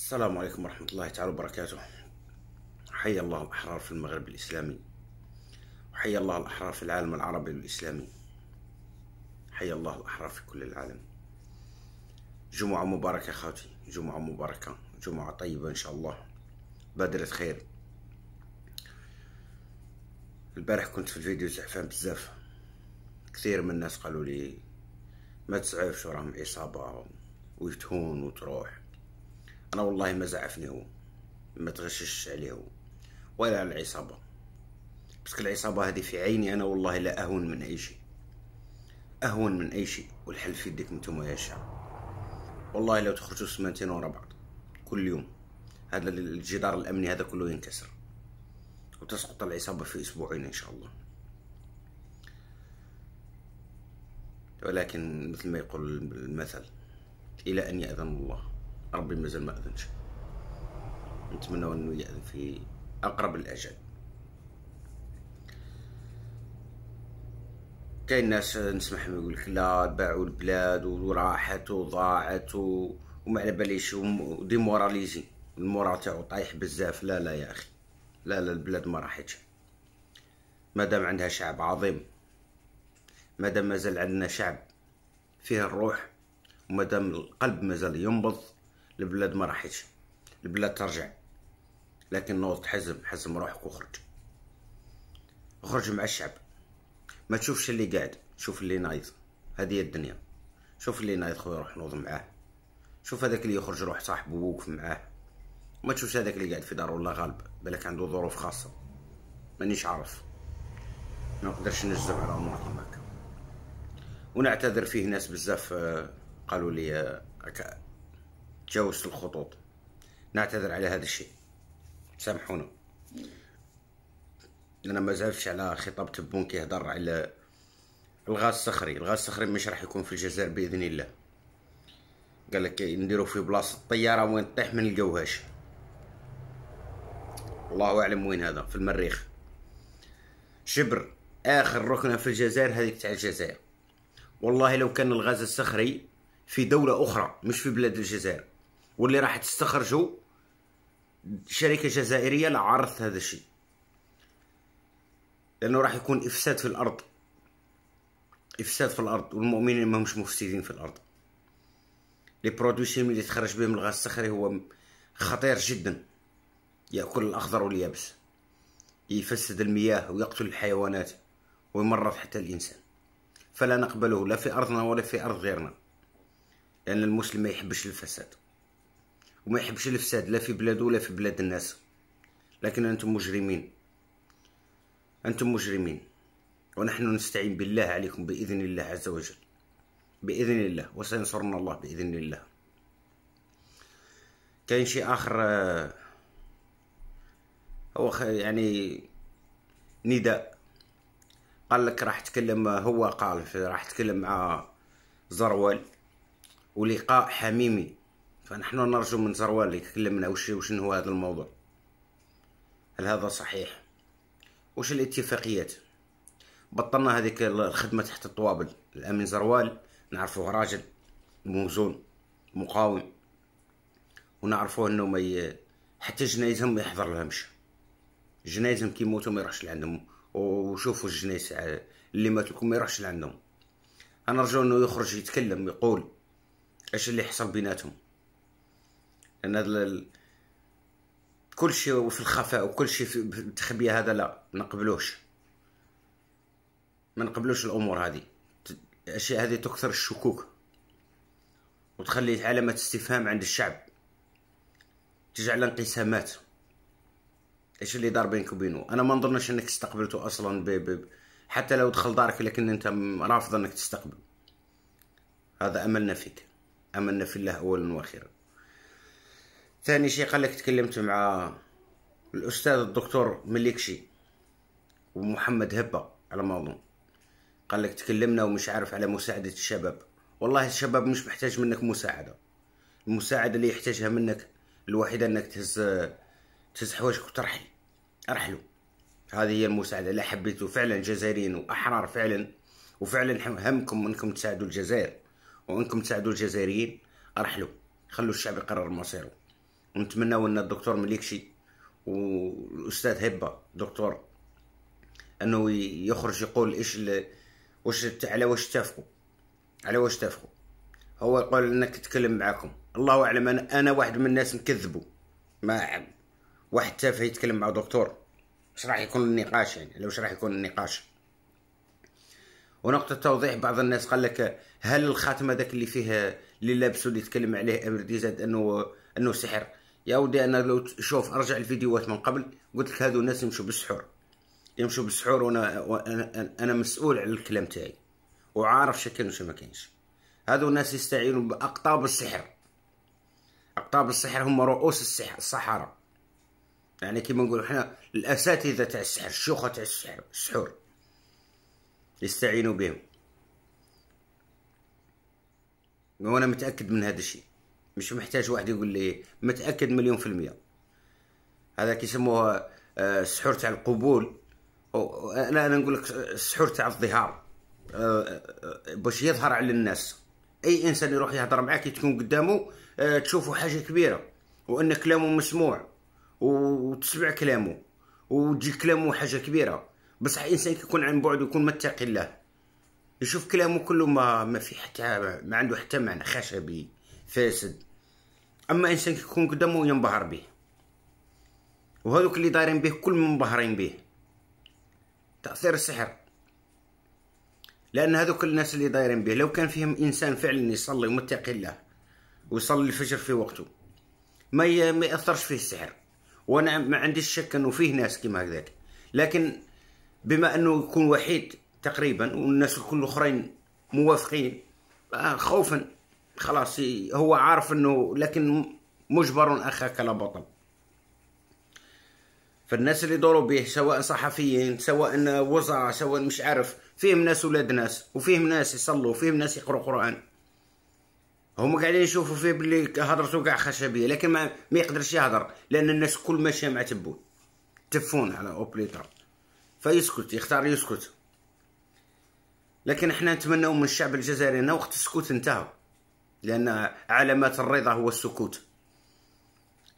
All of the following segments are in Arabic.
السلام عليكم ورحمة الله تعالى وبركاته حيا الله الأحرار في المغرب الإسلامي وحيا الله الأحرار في العالم العربي الإسلامي حيا الله الأحرار في كل العالم جمعة مباركة أخوتي جمعة مباركة جمعة طيبة إن شاء الله بادرة خير البارح كنت في الفيديو زعفان بزاف كثير من الناس قالوا لي ما تسعفش وراهم عصابة ويتهون وتروح انا والله ما زعفني هو ما تغشش عليه هو ولا على العصابه كل العصابه هذه في عيني انا والله لا اهون من اي شيء اهون من اي شيء والحل في يدك نتوما يا الشعب والله لو تخرجوا سمانتين ورا بعض كل يوم هذا الجدار الامني هذا كله ينكسر وتسقط العصابه في اسبوعين ان شاء الله ولكن مثل ما يقول المثل الى ان ياذن الله ربي مازال ما اذنش نتمنى انه ياذن في اقرب الاجل كاين ناس لهم يقول لك لا باعوا البلاد وراحت وضاعت وما على باليش وديموراليزي المورال تاعو طايح بزاف لا لا يا اخي لا لا البلاد ما راحتش مادام عندها شعب عظيم مادام مازال عندنا شعب فيه الروح ومادام القلب مازال ينبض البلاد ما راحتش البلاد ترجع لكن نوض تحزم حزم روحك وخرج خرج مع الشعب ما تشوفش اللي قاعد شوف اللي نايض هذه الدنيا شوف اللي نايض خويا روح نوض معاه شوف هذاك اللي يخرج روح صاحبه ووقف معاه ما تشوفش هذاك اللي قاعد في دار ولا غالب بالك عنده ظروف خاصه مانيش عارف ما نقدرش نجزم على امور كيما ونعتذر فيه ناس بزاف آه، قالوا لي آه، تجاوزت الخطوط نعتذر على هذا الشيء سامحونا انا ما زعفتش على خطاب تبون كيهضر على الغاز الصخري الغاز الصخري مش راح يكون في الجزائر باذن الله قال لك نديرو في بلاصه الطياره وين تطيح من الجوهاش الله اعلم وين هذا في المريخ شبر اخر ركنه في الجزائر هذيك تاع الجزائر والله لو كان الغاز الصخري في دوله اخرى مش في بلاد الجزائر واللي راح تستخرجوا شركه جزائريه لعرض هذا الشيء لانه راح يكون افساد في الارض افساد في الارض والمؤمنين ما همش مفسدين في الارض لي برودوي شيمي اللي تخرج بهم الغاز الصخري هو خطير جدا ياكل الاخضر واليابس يفسد المياه ويقتل الحيوانات ويمرض حتى الانسان فلا نقبله لا في ارضنا ولا في ارض غيرنا لان المسلم ما يحبش الفساد وما يحبش الفساد لا في بلاده ولا في بلاد الناس لكن انتم مجرمين انتم مجرمين ونحن نستعين بالله عليكم باذن الله عز وجل باذن الله وسينصرنا الله باذن الله كاين شي اخر آه، هو يعني نداء قال لك راح تكلم هو قال راح تكلم مع زروال ولقاء حميمي فنحن نرجو من زروال تكلمنا وش وشنو هو هذا الموضوع هل هذا صحيح وش الاتفاقيات بطلنا هذيك الخدمة تحت الطوابل الأمين زروال نعرفوه راجل موزون مقاوم ونعرفوه أنه ما ي... حتى جنايزهم ما يحضر لهمش جنايزهم كي يموتوا ما يروحش لعندهم وشوفوا الجنايز اللي ماتوا لكم ما يروحش لعندهم أنا نرجو أنه يخرج يتكلم يقول اش اللي حصل بيناتهم لان كل شيء في الخفاء وكل شيء في التخبيه هذا لا ما نقبلوش ما نقبلوش الامور هذه الاشياء هذه تكثر الشكوك وتخلي علامة استفهام عند الشعب تجعل انقسامات ايش اللي دار بينك وبينه انا ما نظنش انك استقبلته اصلا ب... ب... حتى لو دخل دارك لكن انت رافض انك تستقبل هذا املنا فيك املنا في الله اولا واخيرا ثاني شيء قال لك تكلمت مع الاستاذ الدكتور مليكشي ومحمد هبه على ما اظن قال لك تكلمنا ومش عارف على مساعده الشباب والله الشباب مش محتاج منك مساعده المساعده اللي يحتاجها منك الوحيده انك تهز تهز حوايجك وترحل ارحلوا هذه هي المساعده لا حبيتوا فعلا جزائريين واحرار فعلا وفعلا همكم انكم تساعدوا الجزائر وانكم تساعدوا الجزائريين ارحلوا خلوا الشعب يقرر مصيره ونتمناو ان الدكتور مليكشي والاستاذ هبه دكتور انه يخرج يقول ايش ال... واش على واش اتفقوا على واش اتفقوا هو يقول انك تتكلم معاكم الله اعلم انا انا واحد من الناس نكذبوا ما واحد تافه يتكلم مع دكتور اش راح يكون النقاش يعني لو راح يكون النقاش ونقطة توضيح بعض الناس قال لك هل الخاتم هذاك اللي فيه اللي لابسه اللي يتكلم عليه امير ديزاد انه انه سحر يا ودي انا لو شوف ارجع الفيديوهات من قبل قلت لك هذو ناس يمشوا بالسحور يمشوا بالسحور وانا وانا انا مسؤول على الكلام تاعي وعارف شكل وش ما كاينش هذو ناس يستعينوا باقطاب السحر اقطاب السحر هم رؤوس السحر الصحراء يعني كيما نقولوا حنا الاساتذه تاع السحر الشيوخ تاع السحر السحور يستعينوا بهم وانا متاكد من هذا الشيء مش محتاج واحد يقول لي متاكد مليون في الميه هذا كيسموه آه، السحور تاع القبول انا انا نقول لك السحور تاع الظهار آه، آه، باش يظهر على الناس اي انسان يروح يهضر معاك تكون قدامه تشوفه حاجه كبيره وان كلامه مسموع وتسمع كلامه وتجي كلامه حاجه كبيره بصح الانسان يكون عن بعد ويكون متقي الله يشوف كلامه كله ما ما في حتى ما عنده حتى معنى خشبي فاسد اما انسان كيكون قدامه ينبهر به وهذوك اللي دايرين به كل منبهرين به تاثير السحر لان هذوك الناس اللي دايرين به لو كان فيهم انسان فعلا يصلي ومتقي الله ويصلي الفجر في وقته ما ما ياثرش فيه السحر وانا ما عنديش شك انه فيه ناس كيما هكذاك لكن بما انه يكون وحيد تقريبا والناس الكل الاخرين موافقين آه، خوفا خلاص هو عارف انه لكن مجبر اخاك لا بطل فالناس اللي دوروا به سواء صحفيين سواء وزراء سواء مش عارف فيهم ناس ولاد ناس وفيهم ناس يصلوا وفيهم ناس يقروا قران هما قاعدين يشوفوا فيه بلي هضرته كاع خشبيه لكن ما, ما يقدرش يهضر لان الناس كل ماشيه مع تبون تفون على اوبليتر فيسكت يختار يسكت لكن احنا نتمنوا من الشعب الجزائري انه وقت السكوت انتهى لان علامات الرضا هو السكوت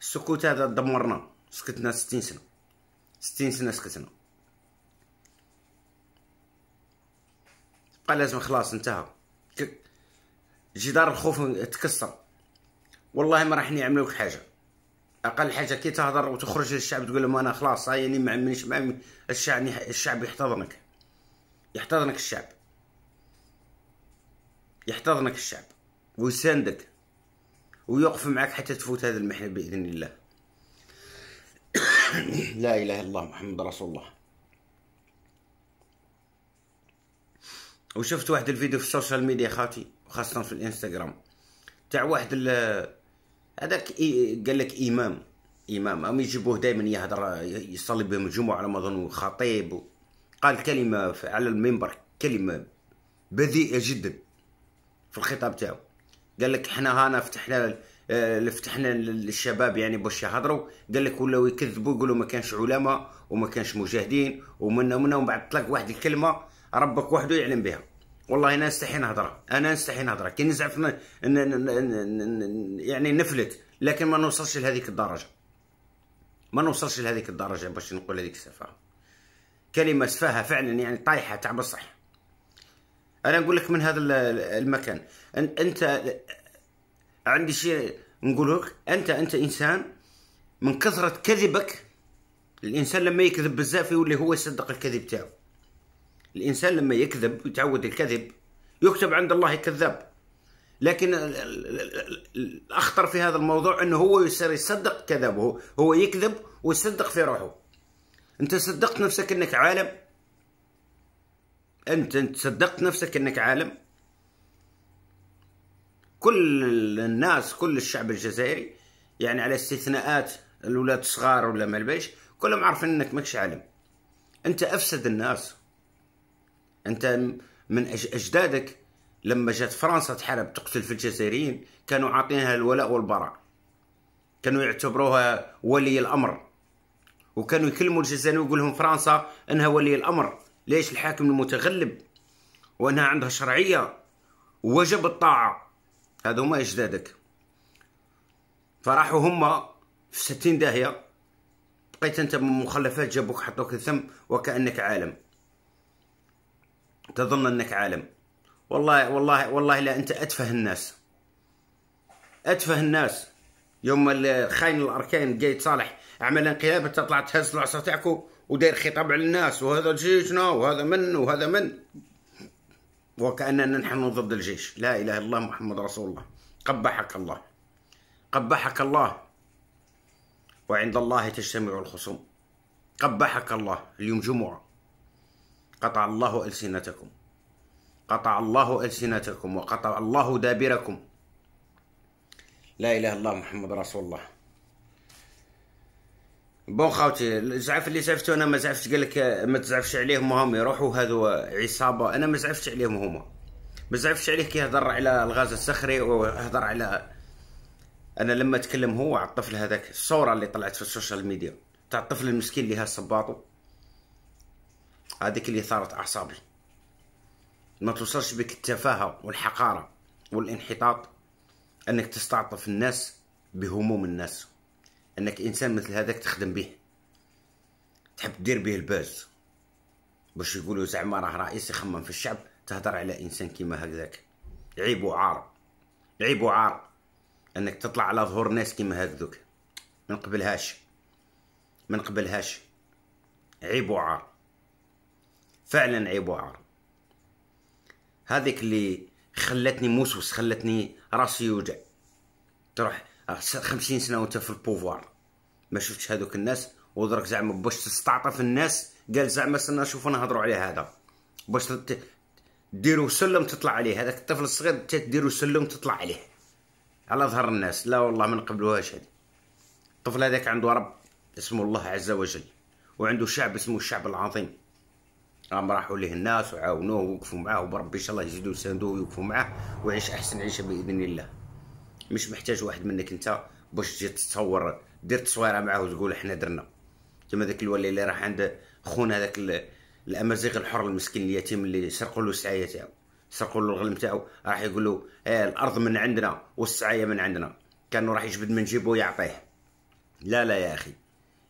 السكوت هذا دمرنا سكتنا ستين سنه ستين سنه سكتنا قال لازم خلاص انتهى جدار الخوف تكسر والله ما راح يعملوك حاجه اقل حاجه كي تهضر وتخرج للشعب تقول لهم انا خلاص هاي ما عملنيش الشعب الشعب يحتضنك يحتضنك الشعب يحتضنك الشعب ويساندك ويوقف معك حتى تفوت هذا المحنة بإذن الله لا إله إلا الله محمد رسول الله وشفت واحد الفيديو في السوشيال ميديا خاتي وخاصة في الانستغرام تاع واحد هذاك إيه قال لك إمام إمام هم يجيبوه دائما يهدر يصلي بهم الجمعة على ما أظن خطيب قال كلمة على المنبر كلمة بذيئة جدا في الخطاب تاعو قال لك احنا هانا فتحنا اللي آه، فتحنا للشباب يعني باش يهضروا قال لك ولاو يكذبوا يقولوا ما كانش علماء وما كانش مجاهدين ومن ومن ومن بعد طلق واحد الكلمه ربك وحده يعلم بها والله انا نستحي نهضر انا نستحي نهضر كي نزعف يعني نفلت لكن ما نوصلش لهذيك الدرجه ما نوصلش لهذيك الدرجه باش نقول هذيك السفاهه كلمه سفاهه فعلا يعني طايحه تاع بصح انا اقول لك من هذا المكان انت عندي شيء نقول لك انت انت انسان من كثره كذبك الانسان لما يكذب بزاف يولي هو يصدق الكذب تاعو الانسان لما يكذب ويتعود الكذب يكتب عند الله كذاب لكن الاخطر في هذا الموضوع انه هو يصير يصدق كذبه هو يكذب ويصدق في روحه انت صدقت نفسك انك عالم انت انت صدقت نفسك انك عالم كل الناس كل الشعب الجزائري يعني على استثناءات الاولاد الصغار ولا ما البيش كلهم عارفين انك ماكش عالم انت افسد الناس انت من اجدادك لما جات فرنسا تحارب تقتل في الجزائريين كانوا عاطينها الولاء والبراء كانوا يعتبروها ولي الامر وكانوا يكلموا الجزائريين ويقول لهم فرنسا انها ولي الامر ليش الحاكم المتغلب وانها عندها شرعيه وجب الطاعه هذا هما اجدادك فراحوا هما في ستين داهيه بقيت انت من مخلفات جابوك حطوك الثم وكانك عالم تظن انك عالم والله والله والله لا انت اتفه الناس اتفه الناس يوم الخاين الاركان جيت صالح عمل انقلاب انت طلعت تهز العصا تاعكو وداير خطاب على الناس وهذا جيشنا وهذا من وهذا من وكاننا نحن ضد الجيش لا اله الا الله محمد رسول الله قبحك الله قبحك الله وعند الله تجتمع الخصوم قبحك الله اليوم جمعه قطع الله السنتكم قطع الله ألسنتكم وقطع الله دابركم لا إله إلا الله محمد رسول الله بون خاوتي الزعف اللي زعفتو انا ما زعفتش قال لك آه، ما تزعفش عليهم هم يروحوا هذو عصابه انا ما زعفتش عليهم هما ما زعفتش عليه كي يهضر على الغاز الصخري ويهضر على انا لما تكلم هو على الطفل هذاك الصوره اللي طلعت في السوشيال ميديا تاع الطفل المسكين اللي ها صباطو هذيك اللي ثارت اعصابي ما توصلش بك التفاهه والحقاره والانحطاط انك تستعطف الناس بهموم الناس انك انسان مثل هذاك تخدم به تحب دير به الباز باش يقولوا زعما راه رئيس يخمم في الشعب تهضر على انسان كيما هكذاك عيب وعار عيب وعار انك تطلع على ظهور ناس كيما هكذوك ما نقبلهاش ما نقبلهاش عيب وعار فعلا عيب وعار هذيك اللي خلتني موسوس خلتني راسي يوجع تروح راه 50 سنه وانت في البوفوار ما شفتش هذوك الناس ودرك زعما باش تستعطف الناس قال زعما سنا شوفوا نهضروا على هذا باش ديروا سلم تطلع عليه هذاك الطفل الصغير تديروا سلم تطلع عليه على ظهر الناس لا والله ما نقبلوهاش هذه الطفل هذاك عنده رب اسمه الله عز وجل وعنده شعب اسمه الشعب العظيم راهم راحوا ليه الناس وعاونوه ووقفوا معاه وبربي ان شاء الله يزيدوا يساندوه ويوقفوا معاه ويعيش احسن عيشه باذن الله مش محتاج واحد منك انت باش تجي تصور دير تصويره معاه وتقول حنا درنا كما ذاك الولي اللي راح عند خونا هذاك الامازيغ الحر المسكين اليتيم اللي سرقوا له السعايه تاعو سرقوا له الغلم تاعو راح يقول له ايه الارض من عندنا والسعايه من عندنا كانوا راح يجبد من جيبه ويعطيه لا لا يا اخي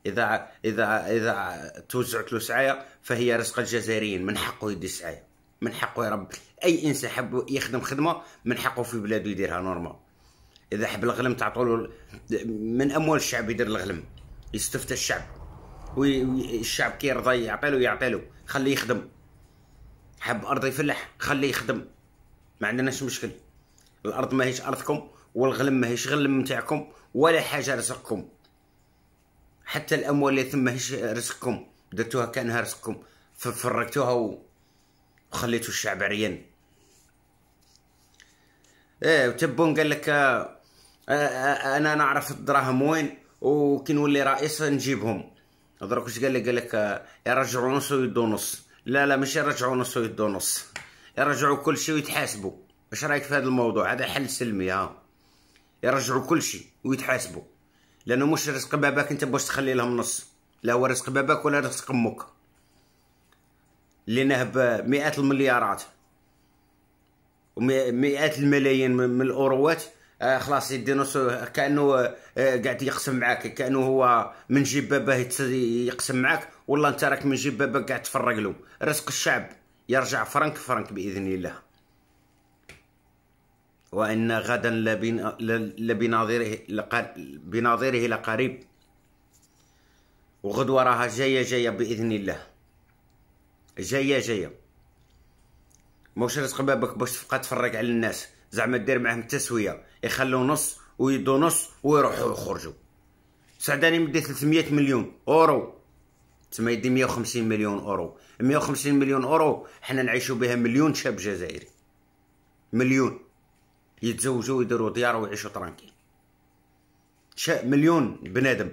اذا اذا اذا توزعت له سعايه فهي رزق الجزائريين من حقه يدي السعايه من حقه يا رب اي انسان حب يخدم خدمه من حقه في بلاده يديرها نورمال اذا حب الغلم تعطوا له من اموال الشعب يدير الغلم يستفتى الشعب والشعب كي يرضى يعطي له يعطي له خليه يخدم حب ارض يفلح خليه يخدم ما عندناش مشكل الارض ماهيش ارضكم والغلم ماهيش غلم نتاعكم ولا حاجه رزقكم حتى الاموال اللي ثم ماهيش رزقكم درتوها كانها رزقكم ففرقتوها وخليتوا الشعب عريان ايه وتبون قال لك آه، آه، آه، انا نعرف الدراهم وين وكي نولي رئيس نجيبهم درك واش قال لك قال لك يرجعوا نص ويدو نص لا لا ماشي يرجعوا نص ويدو نص يرجعوا كل شيء ويتحاسبوا واش رايك في هذا الموضوع هذا حل سلمي ها يرجعوا كل شيء ويتحاسبوا لانه مش رزق باباك انت باش تخلي لهم نص لا هو رزق باباك ولا رزق امك نهب بمئات المليارات مئات الملايين من الاوروات آه، خلاص الديناصور كانه آه، قاعد يقسم معاك كانه هو من جبابه يقسم معاك والله انت راك من جبابه قاعد تفرق له رزق الشعب يرجع فرنك فرنك باذن الله وان غدا لبناظره بناظره لقريب وغدوه راها جايه جايه باذن الله جايه جايه ماهوش رزق بابك باش تبقى تفرق على الناس زعما دير معاهم التسويه يخلو نص ويدو نص ويروحوا يخرجو سعداني مدي 300 مليون اورو تما يدي 150 مليون اورو 150 مليون اورو حنا نعيشوا بها مليون شاب جزائري مليون يتزوجوا ويديروا ديار ويعيشوا ترانكيل مليون بنادم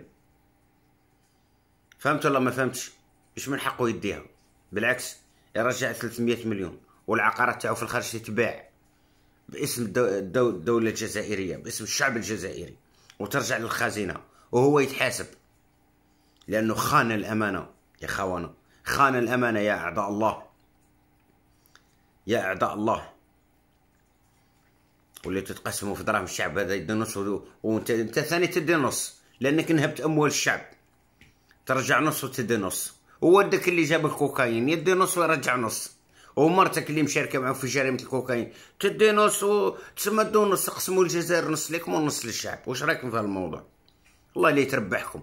فهمت ولا ما فهمتش مش من حقه يديها بالعكس يرجع 300 مليون والعقارات تاعو في الخارج تتباع باسم الدولة الجزائرية باسم الشعب الجزائري وترجع للخزينة وهو يتحاسب لأنه خان الأمانة يا خوانا خان الأمانة يا أعداء الله يا أعداء الله واللي تتقسموا في دراهم الشعب هذا يدي نص وانت انت ثاني تدي نص لانك نهبت اموال الشعب ترجع نص وتدي نص وودك اللي جاب الكوكايين يدي نص ويرجع نص ومرتك اللي مشاركه معاهم في جريمه الكوكايين تدي نص تسمى تسمدوا نص قسموا الجزائر نص ليكم ونص للشعب واش رايكم في الموضوع الله اللي يتربحكم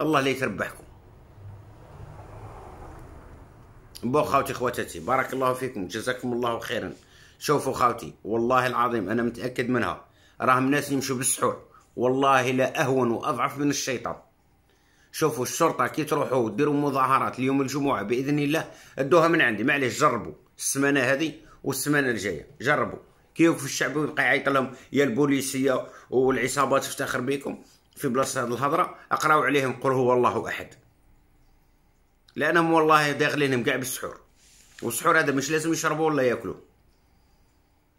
الله اللي يتربحكم بو خاوتي خواتاتي بارك الله فيكم جزاكم الله خيرا شوفوا خاوتي والله العظيم انا متاكد منها راهم ناس يمشوا بالسحور والله لا اهون واضعف من الشيطان شوفوا الشرطه كي تروحوا ديروا مظاهرات اليوم الجمعه باذن الله ادوها من عندي معليش جربوا السمانه هذه والسمانه الجايه جربوا كي الشعب يبقى يعيط لهم يا البوليسيه والعصابات تفتخر بكم في بلاصه هذه الهضره اقراو عليهم قل هو الله احد لانهم والله داخلينهم كاع بالسحور والسحور هذا مش لازم يشربوا ولا ياكلوا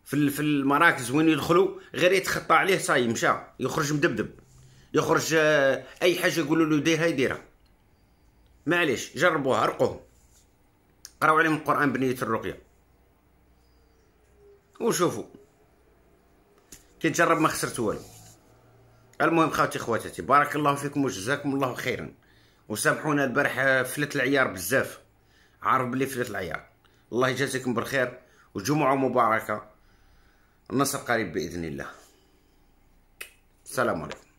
في في المراكز وين يدخلوا غير يتخطى عليه صاي مشى يخرج مدبدب يخرج آه، اي حاجه يقولوا له ديرها يديرها معليش جربوها رقوهم قراو عليهم القران بنيه الرقيه وشوفوا كي تجرب ما خسرت والو المهم خاوتي خواتاتي بارك الله فيكم وجزاكم الله خيرا وسامحونا البارح آه، فلت العيار بزاف عارف بلي فلت العيار الله يجازيكم بالخير وجمعه مباركه النصر قريب باذن الله السلام عليكم